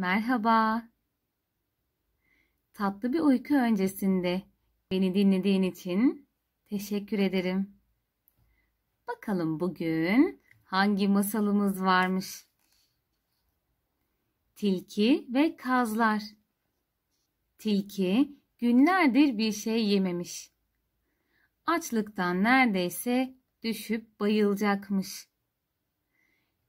Merhaba. Tatlı bir uyku öncesinde beni dinlediğin için teşekkür ederim. Bakalım bugün hangi masalımız varmış? Tilki ve kazlar. Tilki günlerdir bir şey yememiş. Açlıktan neredeyse düşüp bayılacakmış.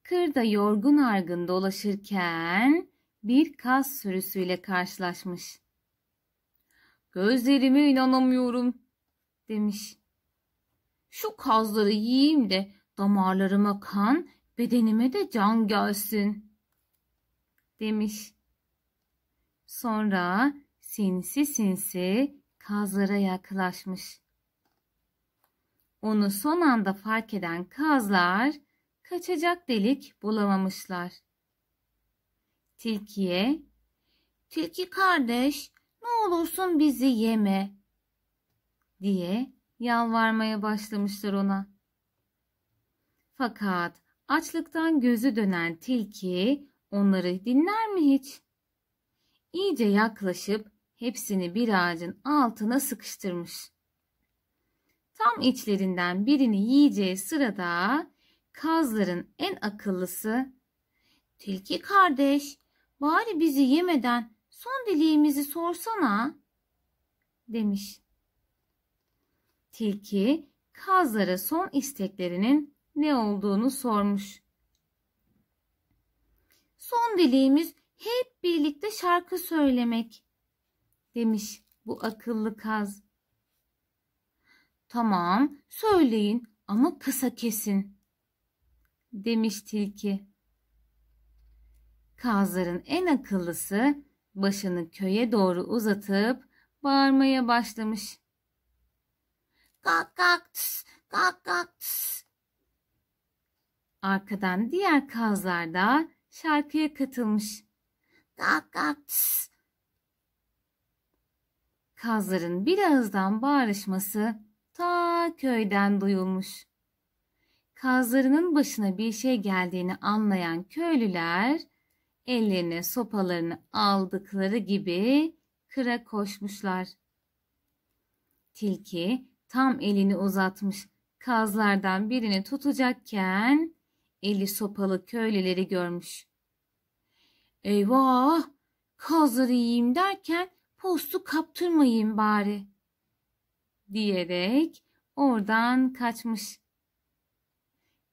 Kırda yorgun argın dolaşırken bir kaz sürüsüyle karşılaşmış. Gözlerime inanamıyorum demiş. Şu kazları yiyeyim de damarlarıma kan, bedenime de can gelsin demiş. Sonra sinsi sinsi kazlara yaklaşmış. Onu son anda fark eden kazlar kaçacak delik bulamamışlar. Tilkiye Tilki kardeş ne olursun bizi yeme diye yalvarmaya başlamışlar ona. Fakat açlıktan gözü dönen tilki onları dinler mi hiç? İyice yaklaşıp hepsini bir ağacın altına sıkıştırmış. Tam içlerinden birini yiyeceği sırada kazların en akıllısı Tilki kardeş Bari bizi yemeden son dileğimizi sorsana." demiş. Tilki kazlara son isteklerinin ne olduğunu sormuş. Son dileğimiz hep birlikte şarkı söylemek demiş bu akıllı kaz. Tamam söyleyin ama kısa kesin demiş tilki. Kazların en akıllısı başını köye doğru uzatıp bağırmaya başlamış. Kalk kalk tıs, kalk kalk tıs. Arkadan diğer kazlar da şarkıya katılmış. Kalk kalk tıs. Kazların birazdan ağızdan bağırışması ta köyden duyulmuş. Kazlarının başına bir şey geldiğini anlayan köylüler ellerine sopalarını aldıkları gibi kıra koşmuşlar. Tilki tam elini uzatmış kazlardan birini tutacakken eli sopalı köylüleri görmüş. Eyvah! Kazları yiyeyim derken postu kaptırmayayım bari. Diyerek oradan kaçmış.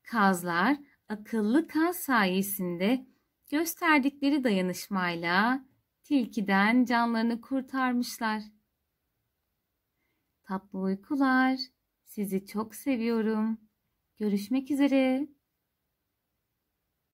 Kazlar akıllı kaz sayesinde gösterdikleri dayanışmayla tilkiden canlarını kurtarmışlar. Tatlı uykular. Sizi çok seviyorum. Görüşmek üzere.